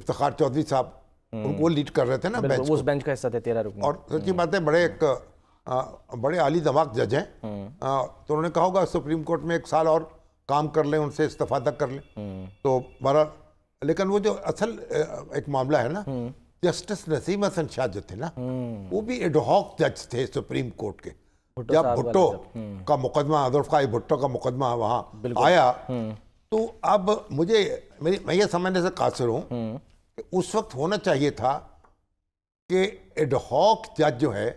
S2: इफ्तार चौधरी साहब उनको लीड कर रहे थे ना बेंच उस बेंच का हिस्सा थे तेरह और सच्ची बात है बड़े एक बड़े आली दमाग जज हैं तो उन्होंने कहा होगा सुप्रीम कोर्ट में एक साल और काम कर लें उनसे इस्तीफा तक कर लें तो बड़ा लेकिन वो जो असल एक मामला है ना जस्टिस नसीम हसन शाह जो थे ना वो भी एडहॉक जज थे सुप्रीम कोर्ट के जब भुट्टो हम्म। का मुकदमा अदरफाई भुट्टो का मुकदमा वहाँ आया हम्म। तो अब मुझे मेरी मैं ये समझने से कासिर हूँ हम्म। उस वक्त होना चाहिए था कि एडहॉक जज जो है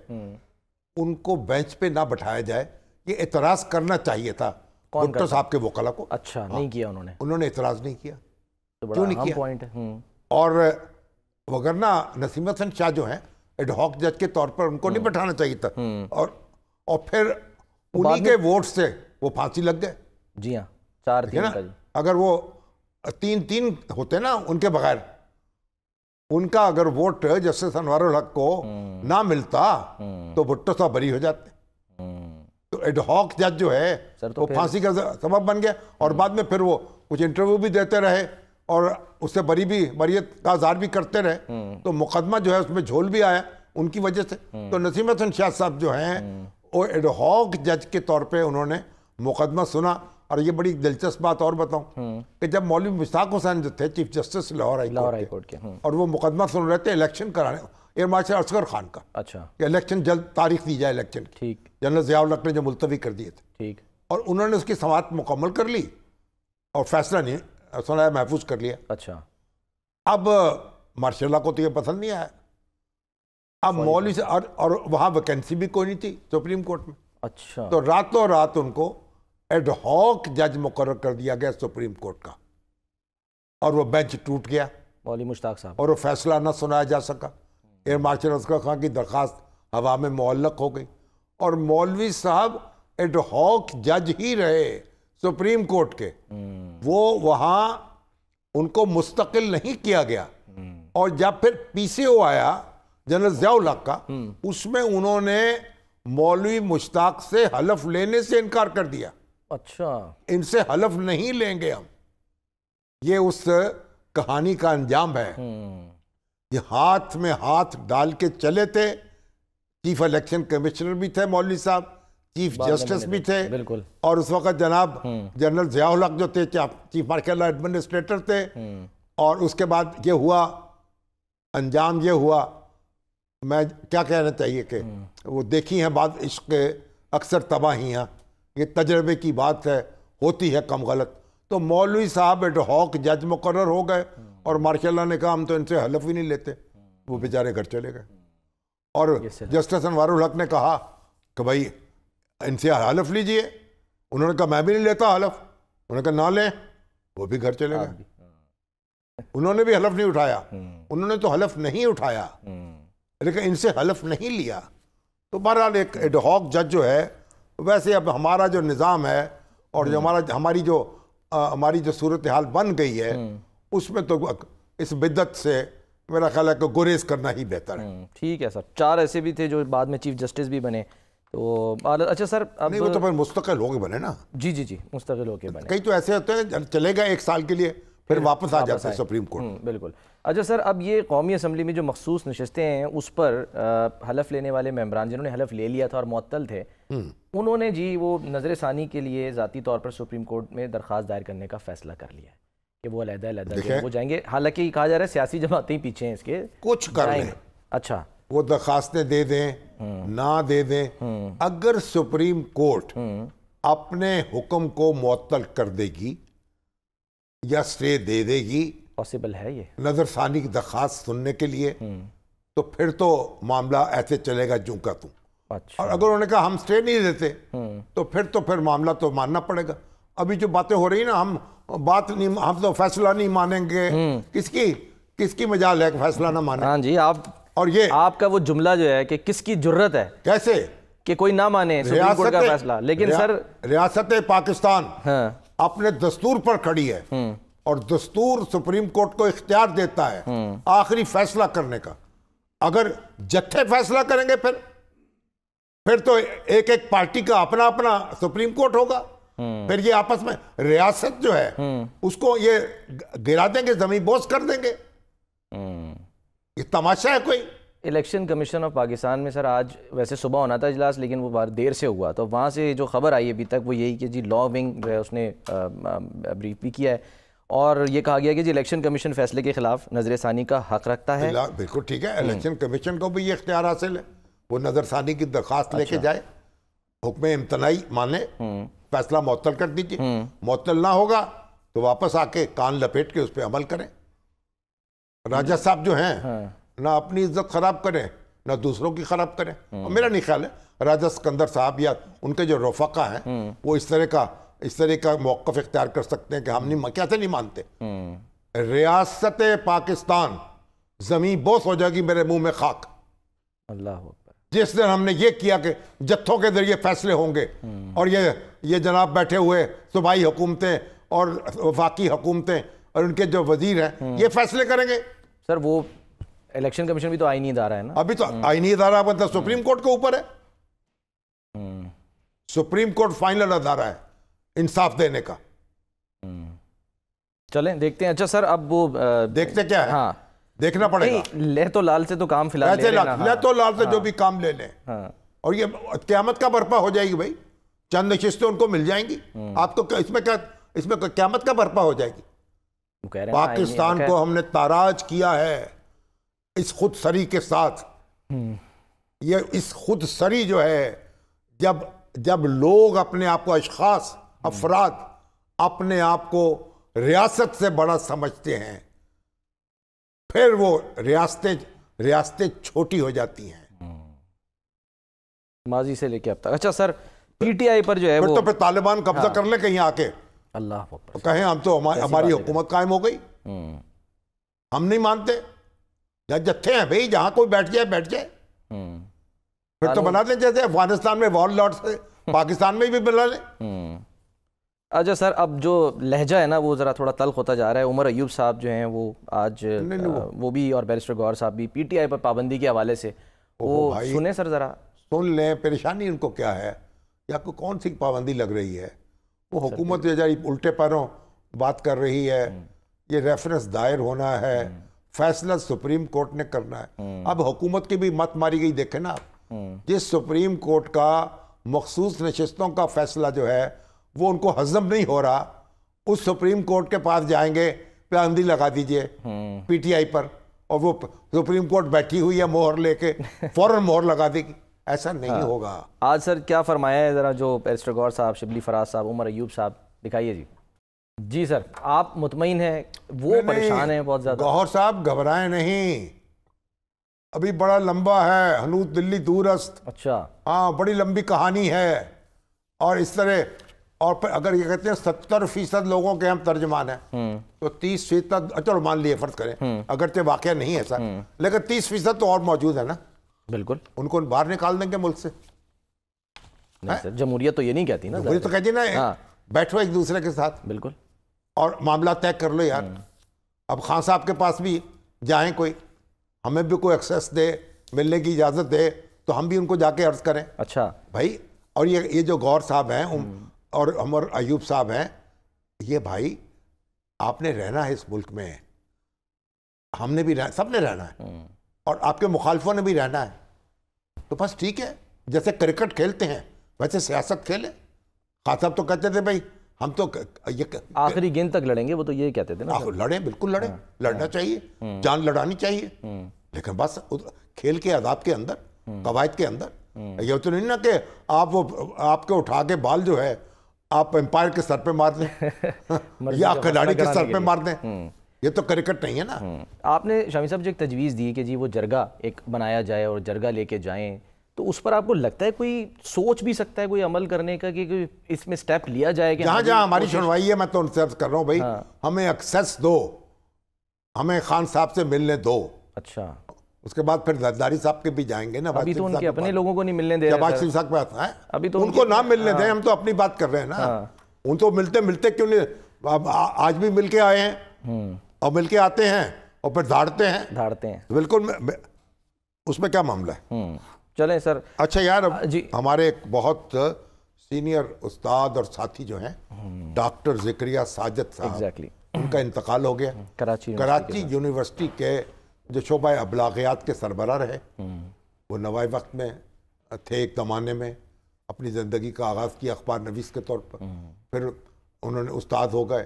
S2: उनको बेंच पे ना बैठाया जाए ये एतराज़ करना चाहिए था भुट्टो साहब के वकला को अच्छा हाँ, नहीं किया उन्होंने उन्होंने एतराज़ नहीं किया तो क्यों नहीं किया
S1: पॉइंट हम्म।
S2: और वगरना नसीम हसन शाह जो है एडहॉक जज के तौर पर उनको नहीं हम्म। बैठाना चाहिए था हम्म। और और फिर उन्हीं के वोट से वो फांसी लग गए जी हाँ चार अगर वो तीन तीन होते ना उनके बगैर उनका अगर वोट जस्टिस अनवर हक को ना मिलता तो भुट्टो साहब बरी हो जाते तो एडहॉक जज जो है सर तो वो फांसी का सबब बन गया और बाद में फिर वो कुछ इंटरव्यू भी देते रहे और उससे बरी भी बरीत का आजार भी करते रहे तो मुकदमा जो है उसमें झोल भी आया उनकी वजह से तो नसीम हसन शाह साहब जो हैं वो एडहॉक जज के तौर पे उन्होंने मुकदमा सुना और ये बड़ी दिलचस्प बात और बताऊं हम्म। कि जब मौलवी मुश्ताक हुसैन जो थे chief justice Lahore Lahore high court के हम्म। और वो मुकदमा सुन रहे थे इलेक्शन कराने एयर मार्शल असगर खान का अच्छा इलेक्शन जल्द तारीख दी जाए इलेक्शन ठीक जनरल जियाउल ने जो मुलतवी कर दिए थे ठीक और उन्होंने उसकी समात मुकम्मल कर ली और फैसला नहीं सुनाया महफूज कर लिया अच्छा अब मार्शल को तो ये पसंद नहीं आया अब मौलवी से और, और वहाँ वैकेंसी भी कोई नहीं थी सुप्रीम कोर्ट में अच्छा तो रातों रात उनको एडहॉक जज मुकर कर दिया गया सुप्रीम कोर्ट का और वो बेंच टूट गया मौली मुश्ताक साहब और वो फैसला ना सुनाया जा सका एयर मार्शल असगर खां की दरखास्त हवा में मुल्लक हो गई और मौलवी साहब एडहॉक जज ही रहे सुप्रीम कोर्ट के हम्म। वो वहाँ उनको मुस्तकिल नहीं किया गया हम्म। और जब फिर पीसीओ आया जनरल जयाउल्ला का हम्म। उसमें उन्होंने मौलवी मुश्ताक से हलफ लेने से इनकार कर दिया अच्छा इनसे हलफ नहीं लेंगे हम ये उस कहानी का अंजाम है हम्म। ये हाथ में हाथ डाल के चले थे चीफ इलेक्शन कमिश्नर भी थे मौलवी साहब चीफ जस्टिस भी थे बिल्कुल और उस वक्त जनाब हम्म। जनरल जयाउल हक जो थे चीफ मार्केल एडमिनिस्ट्रेटर थे हम्म। और उसके बाद ये हुआ अंजाम ये हुआ मैं क्या कहना चाहिए कि वो देखी हैं बाद इश्क अक्सर तबाहियाँ ये तजर्बे की बात है होती है कम गलत तो मौलवी साहब एड हॉक जज मुकर हो गए और मार्शाला ने कहा हम तो इनसे हलफ ही नहीं लेते वो बेचारे घर चले गए और जस्टिस अनवारुल हक ने कहा कि भाई इनसे हलफ लीजिए उन्होंने कहा मैं भी नहीं लेता हलफ उन्होंने कहा ना लें वो भी घर चले गए हाँ। उन्होंने भी हलफ नहीं उठाया हम्म। उन्होंने तो हलफ नहीं उठाया हम्म। लेकिन इनसे हलफ नहीं लिया तो बहरहाल एक एडहॉक जज जो है वैसे अब हमारा जो निज़ाम है और जो हम्म। हमारा हमारी जो आ, हमारी जो सूरत हाल बन
S1: गई है हम्म। उसमें तो इस बिदत से मेरा ख्याल है कि गुरेज करना ही बेहतर है हम्म, ठीक है सर चार ऐसे भी थे जो बाद में चीफ जस्टिस भी बने तो अच्छा सर अब नहीं वो तो फिर मुस्तकिल होके बने ना जी जी जी मुस्तकिल होके तो बने कई तो ऐसे होते हैं चले गए एक साल के लिए फिर वापस आ जाता है सुप्रीम कोर्ट हम्म, बिल्कुल अच्छा सर अब ये कौमी असम्बली में जो मखसूस नशस्तें हैं उस पर हलफ लेने वाले मेम्बरान जिन्होंने हलफ ले लिया था और मअतल थे हम्म। उन्होंने जी वो नज़र सानी के लिए ज़ाती तौर पर सुप्रीम कोर्ट में दरख्वास्त दायर करने का फैसला कर लिया कि वो अलहदा वो जाएंगे हालांकि कहा जा रहा है सियासी जमातें ही पीछे हैं इसके कुछ कर
S2: अच्छा वो दरखास्तें दे दें हम्म। ना दे दें अगर सुप्रीम कोर्ट अपने हुक्म को मअतल कर देगी या स्टे दे देगी पॉसिबल है ये नज़रसानी की दरखास्त सुनने के लिए हम्म। तो फिर तो मामला ऐसे चलेगा जू का तू अच्छा। और अगर उन्होंने कहा हम स्टे नहीं देते हम्म। तो फिर तो फिर मामला तो मानना पड़ेगा अभी जो बातें हो रही ना हम बात नहीं हम तो फैसला नहीं मानेंगे हम्म। किसकी किसकी मजाल है फैसला ना माने हाँ जी आप और
S1: ये आपका वो जुमला जो है कि किसकी जरूरत है कैसे कि कोई ना माने सुप्रीम कोर्ट का फैसला लेकिन रिया, सर
S2: रियासत पाकिस्तान हाँ। अपने दस्तूर पर खड़ी है और दस्तूर सुप्रीम कोर्ट को इख्तियार देता है आखिरी फैसला करने का अगर जत्थे फैसला करेंगे फिर फिर तो एक एक पार्टी का अपना अपना सुप्रीम कोर्ट होगा फिर ये आपस में रियासत जो है उसको ये
S1: गिरा देंगे जमीन बोस कर देंगे ये तमाशा है कोई इलेक्शन कमीशन ऑफ पाकिस्तान में सर आज वैसे सुबह होना था इजलास लेकिन वो बार देर से हुआ तो वहाँ से जो खबर आई अभी तक वो यही कि जी लॉ विंग जो है उसने ब्रीफ भी किया है और ये कहा गया कि जी इलेक्शन कमीशन फैसले के खिलाफ नजर का हक रखता है
S2: बिल्कुल ठीक है हम्म। इलेक्शन कमीशन को भी ये इख्तियार हासिल है वो नजर की दरख्वास्त अच्छा। लेके जाए हुक्म इम्तनाई माने हम्म। फैसला मअतल कर दीजिए मअतल हम्म। ना होगा तो वापस आके कान लपेट के उस पर अमल करें राजा साहब जो हैं हाँ। ना अपनी इज्जत खराब करें ना दूसरों की खराब करें और मेरा नहीं ख्याल है राजा सिकंदर साहब या उनके जो रफका हैं वो इस तरह का इस तरह का मौकफ इख्तियार कर सकते हैं कि हम नहीं कैसे नहीं मानते रियासत पाकिस्तान जमी बोस हो जाएगी मेरे मुंह में खाक अल्लाह जिस दिन हमने ये किया कि जत्थों के जरिए फैसले होंगे और ये ये जनाब बैठे हुए सुबाई हुकूमतें और वफाकी हुकूमतें और उनके जो वजीर हैं ये फैसले करेंगे सर वो इलेक्शन कमीशन भी तो आईनी इदारा है ना अभी तो हम्म। आईनी इदारा मतलब सुप्रीम कोर्ट के ऊपर है हम्म। सुप्रीम कोर्ट फाइनल अदारा है इंसाफ देने का हम्म। चलें
S1: देखते हैं अच्छा सर अब वो आ, देखते क्या है हाँ देखना पड़ेगा ले तो लाल से तो काम फिलहाल ले, ला, हाँ। ले तो लाल से हाँ, जो भी काम ले लें हाँ, और ये
S2: क्यामत का बर्पा हो जाएगी भाई चंद नशिस्तें उनको मिल जाएंगी आपको क्या, इसमें क्या इसमें क्यामत का बर्पा हो जाएगी
S1: पाकिस्तान को हमने
S2: ताराज किया है इस खुद सरी के साथ ये इस खुद सरी जो है जब जब लोग अपने आप को अशास अफराद अपने आप को रियासत से बड़ा समझते हैं फिर वो रियासतें रियासतें
S1: छोटी हो जाती हैं माजी से लेके अब तक अच्छा सर पीटीआई पर जो है वो तो फिर तालिबान कब्जा हाँ। कर ले कहीं आके अल्लाह
S2: कहें हम तो हमारी हुकूमत कायम हो गई
S1: हम्म।
S2: हम नहीं मानते या जत्थे हैं भाई जहां कोई बैठ जाए बैठ जाए
S1: हम्म। फिर तो
S2: बना दें जैसे अफगानिस्तान में वॉर लॉर्ड से हम्म। पाकिस्तान
S1: में भी बना लें हम्म। अच्छा सर अब जो लहजा है ना वो ज़रा थोड़ा तल्ख होता जा रहा है उमर अयूब साहब जो हैं वो आज नहीं, नहीं, वो।, वो भी और बैरिस्टर गौर साहब भी पीटीआई पर पाबंदी के हवाले से वो सुने सर ज़रा सुन लें परेशानी उनको क्या है या को
S2: कौन सी पाबंदी लग रही है वो हुकूमत उल्टे पैरों बात कर रही है ये रेफरेंस दायर होना है फैसला सुप्रीम कोर्ट ने करना है हम्म। अब हुकूमत की भी मत मारी गई देखे ना आप हम्म। जिस सुप्रीम कोर्ट का मखसूस नशस्तों का फैसला जो है वो उनको हजम नहीं हो रहा उस सुप्रीम कोर्ट के पास जाएंगे पाबंदी लगा दीजिए हम्म। पीटीआई पर और वो सुप्रीम कोर्ट बैठी हुई है मोहर लेके फौरन मोहर लगा देगी ऐसा नहीं हाँ। होगा
S1: आज सर क्या फरमाया है ज़रा जो पेरिस्टर गौर साहब शिबली फराज साहब उमर अयूब साहब दिखाइए जी जी सर आप मुतमिन हैं वो परेशान हैं बहुत ज़्यादा गौहर साहब घबराए नहीं अभी
S2: बड़ा लंबा है हनूत दिल्ली दूरस्त अच्छा हाँ बड़ी लंबी कहानी है और इस तरह और पर अगर ये कहते हैं सत्तर फीसद लोगों के हम तर्जमान हैं हम्म। तो तीस फीसद अच्छा मान लिए फर्ज करें हम्म। अगर तो वाक्य नहीं है सर हम्म। लेकिन तीस फीसद तो और मौजूद है ना बिल्कुल उनको बाहर निकाल देंगे मुल्क से जमहूरियत तो ये नहीं कहती ना तो कहती ना हाँ। बैठो एक दूसरे के साथ बिल्कुल और मामला तय कर लो यार हम्म। अब खान साहब के पास भी जाएं कोई हमें भी कोई एक्सेस दे मिलने की इजाज़त दे तो हम भी उनको जाके अर्ज़ करें अच्छा भाई और ये ये जो गौर साहब हैं हम्म। और अमर अयूब साहब हैं ये भाई आपने रहना है इस मुल्क में हमने भी रह, सब ने रहना है हम्म। और आपके मुखालफों ने भी रहना है तो बस ठीक है जैसे क्रिकेट खेलते हैं वैसे सियासत खेलें खास साहब तो कहते थे भाई हम तो ये आखिरी गेंद तक लड़ेंगे वो तो ये कहते थे ना लड़े बिल्कुल लड़े हाँ। लड़ना हाँ। चाहिए हम्म। जान लड़ानी चाहिए हम्म। लेकिन बस खेल के आदाब के अंदर हम्म। कवायद के अंदर ये तो नहीं ना कि आप वो आपके उठा के बाल जो है आप एम्पायर के सर पे मार दें या खिलाड़ी के सर पे मार
S1: दें ये तो क्रिकेट नहीं है ना आपने शामी साहब जो एक तजवीज़ दी कि जी वो जरगा एक बनाया जाए और जरगा लेके जाएं तो उस पर आपको लगता है कोई सोच भी सकता है कोई अमल करने का कि इसमें स्टेप लिया जाएगा जहां जहां हमारी सुनवाई
S2: है मैं तो उनसे कर रहा हूं भाई हाँ। हमें एक्सेस दो हमें खान साहब से मिलने दो अच्छा उसके बाद फिर जरदारी साहब के भी जाएंगे ना अभी तो उनके अपने लोगों को नहीं मिलने दे जब आसिफ अभी तो उनको ना मिलने दें हाँ। हम तो अपनी बात कर रहे हैं ना हाँ। उन तो मिलते मिलते क्यों नहीं आज भी मिल आए हैं हम्म। और मिल आते हैं और फिर धाड़ते हैं धाड़ते हैं बिल्कुल उसमें क्या मामला है हम्म। चलें सर अच्छा यार जी हमारे एक बहुत सीनियर उस्ताद और साथी जो हैं डॉक्टर जिक्रिया साजद साहब exactly. उनका इंतकाल हो गया कराची कराची यूनिवर्सिटी के जो शोबा अबलागियात के सरबरा रहे वो नवाए वक्त में थे एक ज़माने में अपनी ज़िंदगी का आगाज़ किया अखबार नवीस के तौर पर फिर उन्होंने उस्ताद हो गए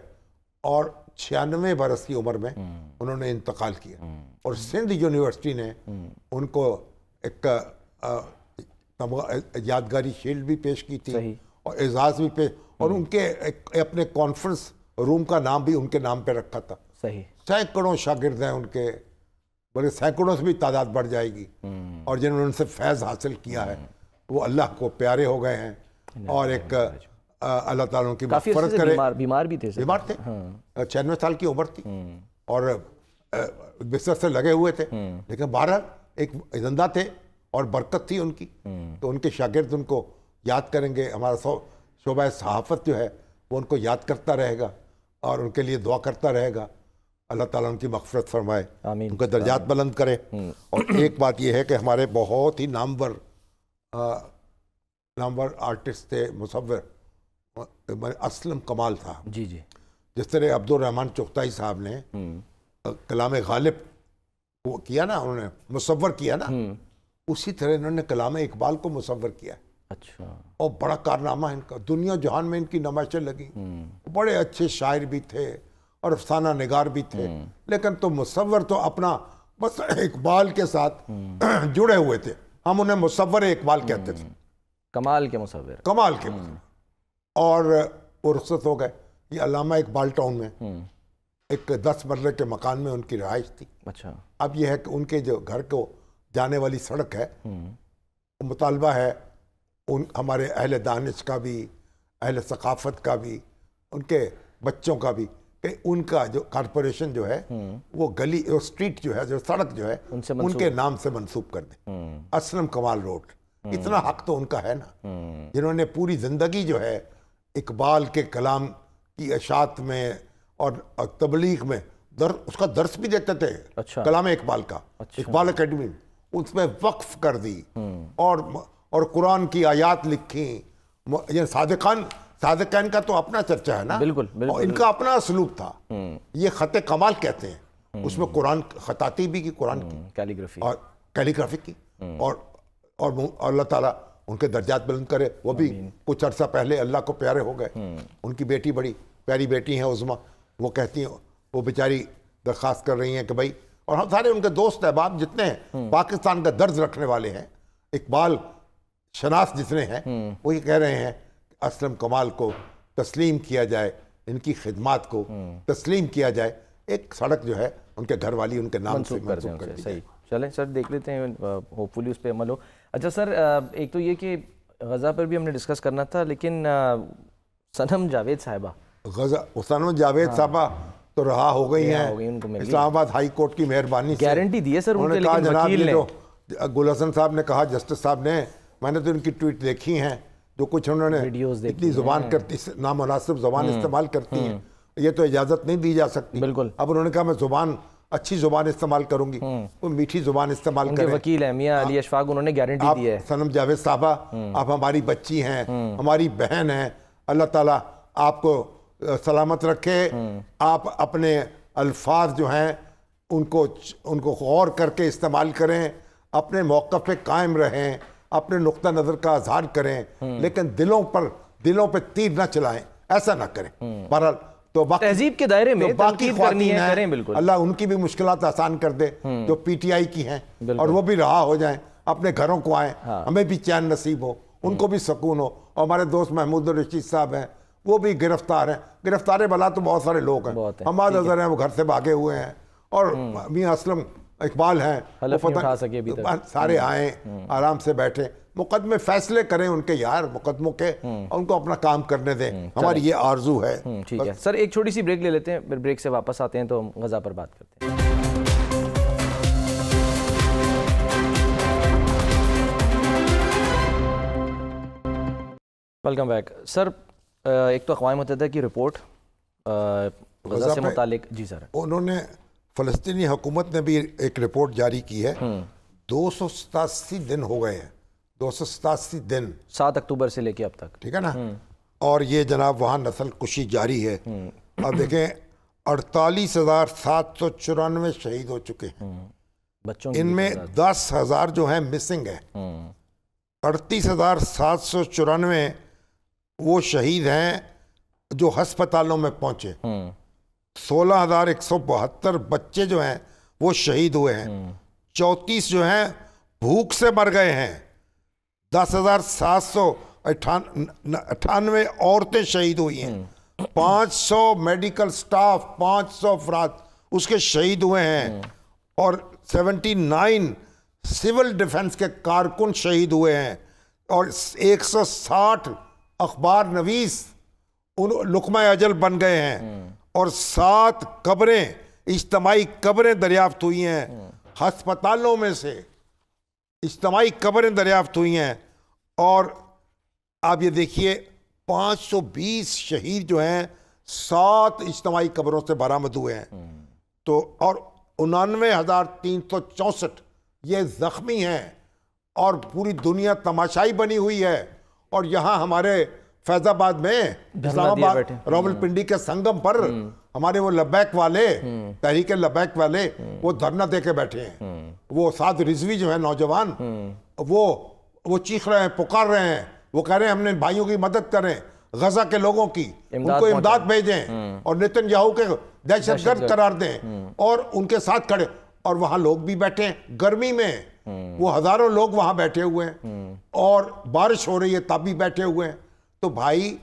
S2: और छियानवे बरस की उम्र में उन्होंने इंतकाल किया और सिंध यूनिवर्सिटी ने उनको एक यादगारी शील्ड भी पेश की थी और एजाज भी पेश और हम्म। उनके एक, अपने कॉन्फ्रेंस रूम का नाम भी उनके नाम पे रखा था सही सैकड़ों शागिर्द हैं उनके बल्कि सैकड़ों से भी तादाद बढ़ जाएगी हम्म। और जिन्होंने उनसे फैज़ हासिल किया है हम्म। वो अल्लाह को प्यारे हो गए हैं और एक अल्लाह ताला की फर्ज करे बीमार, बीमार भी थे बीमार थे हाँ। छियानवे साल की उम्र थी और बिस्तर से लगे हुए थे लेकिन बारह एक जिंदा थे और बरकत थी उनकी तो उनके शागिर्द उनको याद करेंगे हमारा सौ शोबा सहाफ़त जो है वो उनको याद करता रहेगा और उनके लिए दुआ करता रहेगा अल्लाह ताला उनकी मकफरत फरमाए उनका दर्जात बुलंद करे हम्म। और एक बात यह है कि हमारे बहुत ही नामवर नामवर आर्टिस्ट थे मुसवर असलम कमाल था जी जी जिस तरह अब्दुलरहमान चुगताई साहब ने
S1: हम्म।
S2: कलाम गालिब वो किया ना उन्होंने मुसवर किया ना हम्म। उसी तरह इन्होंने कलाम इकबाल को मुसवर किया अच्छा और बड़ा कारनामा है इनका दुनिया जहान में इनकी नमाइशें लगी हम्म। बड़े अच्छे शायर भी थे और अफसाना नगार भी थे हम्म। लेकिन तो मुसवर तो अपना बस इकबाल के साथ हम्म। जुड़े हुए थे हम उन्हें मुसवर इकबाल कहते थे कमाल के मुसवर कमाल के और रुख्सत हो गए ये अलामा इकबाल टाउन में एक दस मरले के मकान में उनकी रहाइश थी अच्छा अब यह है कि उनके जो घर को जाने वाली सड़क है
S1: हम्म।
S2: मुतालबा है उन हमारे अहल दानिश का भी अहल सकाफ़त का भी उनके बच्चों का भी कि उनका जो कारपोरेशन जो है हम्म। वो गली वो स्ट्रीट जो है जो सड़क जो है उनसे उनके नाम से मनसूब कर दें हम्म। असलम कमाल रोड इतना हक तो उनका है ना जिन्होंने पूरी ज़िंदगी जो है इकबाल के कलाम की अशात में और तबलीग में दर उसका दर्श भी देते थे अच्छा। कलाम इकबाल का अच्छा। इकबाल अकेडमी उसमें वक्फ कर दी और और कुरान की आयात लिखी ये सादिक खान सादिक खान का तो अपना चर्चा है ना बिल्कुल, बिल्कुल और इनका अपना असलूब था हम्म। ये ख़त कमाल कहते हैं हम्म। उसमें कुरान खताती भी की कुरान की हम्म, कैलीग्राफी और कैलीग्राफी की और और अल्लाह ताला उनके दर्जात बुलंद करे वो भी कुछ अर्सा पहले अल्लाह को प्यारे हो गए उनकी बेटी बड़ी प्यारी बेटी है उज़मा वो कहती हैं वो बेचारी दरख्वास्त कर रही हैं कि भाई और हम सारे उनके दोस्त अहबाब जितने हैं हम्म। पाकिस्तान का दर्ज रखने वाले हैं इकबाल शनास जितने हैं हम्म। वो ये कह रहे हैं कि असलम कमाल को तस्लीम किया जाए इनकी खिदमत को हम्म। तस्लीम किया जाए
S1: एक सड़क जो है उनके घर वाली उनके नाम से कर सही चलें सर देख लेते हैं होपफुली उस पर अमल हो अच्छा सर एक तो ये कि गज़ा पर भी हमने डिस्कस करना था लेकिन सनम जावेद साहबा
S2: गज़ा सनम जावेद हाँ। साहबा तो रहा हो गई है इस्लामाबाद हाई कोर्ट की मेहरबानी गारंटी दी है
S1: सर उन्होंने कहा जनाब ये जो
S2: गुल हसन साहब ने कहा जस्टिस साहब ने मैंने तो इनकी ट्वीट देखी हैं जो कुछ उन्होंने इतनी जुबान करती नामनासिब जुबान हम्म, इस्तेमाल करती हम्म। है ये तो इजाज़त नहीं दी जा सकती बिल्कुल अब उन्होंने कहा मैं जुबान अच्छी जुबान इस्तेमाल करूंगी हम्म। वो मीठी जुबान इस्तेमाल करें वकील है मियाँ अली अशफाक उन्होंने गारंटी दी है सनम जावेद साहबा आप हमारी बच्ची हैं हमारी बहन हैं अल्लाह ताला आपको सलामत रखें आप अपने अल्फाज जो हैं उनको उनको गौर करके इस्तेमाल करें अपने मौक़ पे कायम रहें अपने नुक़ नज़र का इजहार करें लेकिन दिलों पर दिलों पर तीर ना चलाएं ऐसा ना करें बहरहाल तो तहजीब के दायरे में तो बाकी करनी है, करें बिल्कुल अल्लाह उनकी भी मुश्किल आसान कर दे हम्म। जो पीटीआई की हैं और वो भी रहा हो जाए अपने घरों को आए हाँ। हमें भी चैन नसीब हो उनको हम्म। भी सुकून हो और हमारे दोस्त महमूद रशीद साहब हैं वो भी गिरफ्तार हैं गिरफ्तार बला तो बहुत सारे लोग हैं हमाद नजर हैं वो घर से भागे हुए हैं और मियाँ हम्म। असलम इकबाल हैं सके अभी तक। हाँ, सारे हम्म। आए हम्म। आराम से बैठे मुकदमे फैसले करें उनके यार मुकदमों के और उनको अपना
S1: काम करने दें हमारी ये
S2: आरजू है ठीक है
S1: सर एक छोटी सी ब्रेक ले लेते हैं फिर ब्रेक से वापस आते हैं तो हम गज़ा पर बात करते हैं वेलकम बैक सर एक तो अकवा मतदा की रिपोर्ट से मुतालिक जी सर
S2: उन्होंने फ़लस्तनी हुकूमत ने भी एक रिपोर्ट जारी की है हम्म। दो सौ सतासी दिन हो गए हैं दो सौ सतासी दिन सात अक्टूबर से लेके अब तक ठीक है ना हम्म। और ये जनाब वहाँ नस्ल कुशी जारी है हम्म। अब देखें अड़तालीस हज़ार सात सौ चौरानवे शहीद हो चुके हैं बच्चों इनमें दस हज़ार जो है मिसिंग है अड़तीस हज़ार सात सौ चौरानवे वो शहीद हैं जो हस्पतालों में पहुंचे हम्म। सोलह हजार एक सौ बहत्तर बच्चे जो हैं वो शहीद हुए हैं हम्म। चौंतीस जो हैं भूख से मर गए हैं दस हजार सात सौ अठानवे औरतें शहीद हुई हैं हम्म। पाँच सौ मेडिकल स्टाफ पाँच सौ अफराद उसके शहीद हुए हैं और सेवेंटी नाइन सिविल डिफेंस के कारकुन शहीद हुए हैं और एक सौ साठ अखबार नवीस लुकमा अजल बन गए हैं और सात कब्रें इज्तमाही कब्रें दरियाफ्त हुई हैं हस्पतालों में से इज्तमाही कब्रें दरियाफ्त हुई हैं और आप ये देखिए 520 शहीद जो हैं सात इज्तमाही कब्रों से बरामद हुए हैं तो और उनानवे हज़ार तीन सौ चौंसठ ये ज़ख्मी हैं और पूरी दुनिया तमाशाई बनी हुई है और यहाँ हमारे फैजाबाद में इस्लामाबाद रावलपिंडी के संगम पर हम्म। हमारे वो लबैक वाले हम्म। तहरीक लबैक वाले हम्म। वो धरना देके बैठे हैं वो साद रिजवी जो है नौजवान वो वो चीख रहे हैं पुकार रहे हैं वो कह रहे हैं हमने भाइयों की मदद करें गजा के लोगों की उनको इमदाद भेजें और नितिन याहू के दहशत गर्द करार दें और उनके साथ खड़े और वहां लोग भी बैठे हैं गर्मी में वो हजारों लोग वहां बैठे हुए हैं और बारिश हो रही है तब भी बैठे हुए हैं तो भाई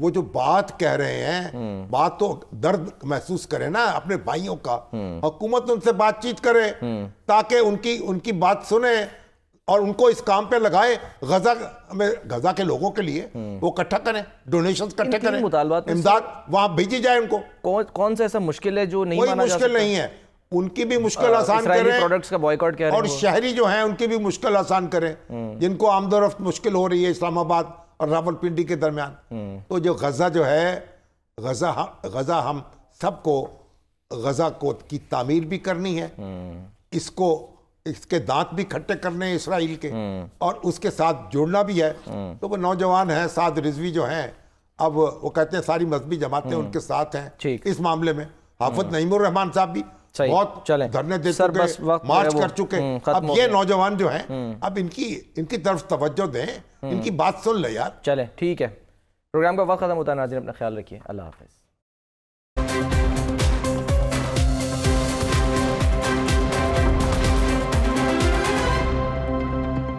S2: वो जो बात कह रहे हैं बात तो दर्द महसूस करे ना अपने भाइयों का हुकूमत उनसे बातचीत करे ताकि उनकी उनकी बात सुने और उनको इस काम पे लगाए गजा में गजा के लोगों के लिए वो इकट्ठा करें डोनेशन इकट्ठे करें इमदाद वहां भेजी जाए उनको कौन कौन सा ऐसा मुश्किल है जो नहीं कोई मुश्किल नहीं है उनकी भी मुश्किल आसान करें प्रोडक्ट्स
S1: का बॉयकॉट करें और शहरी
S2: जो हैं उनकी भी मुश्किल आसान करें हम्म। जिनको आमदोरफ्त मुश्किल हो रही है इस्लामाबाद और रावलपिंडी के दरमियान हम्म। तो जो गज़ा जो है गज़ा हम गज़ा हम सबको गज़ा को की तामीर भी करनी है हम्म। इसको इसके दांत भी खट्टे करने हैं इसराइल के और उसके साथ जुड़ना भी है तो वो नौजवान हैं साद रिजवी जो हैं अब वो कहते हैं सारी मजहबी जमातें उनके साथ हैं इस मामले में हाफत नईमुर रहमान साहब भी बहुत चले धरने दे चुके मार्च कर चुके हम्म, अब ये नौजवान जो है
S1: हम्म। अब इनकी इनकी तरफ तवज्जो दें हम्म। इनकी बात सुन ले यार चले ठीक है प्रोग्राम का वक्त खत्म होता है नाजिन अपना ख्याल रखिए अल्लाह हाफिज़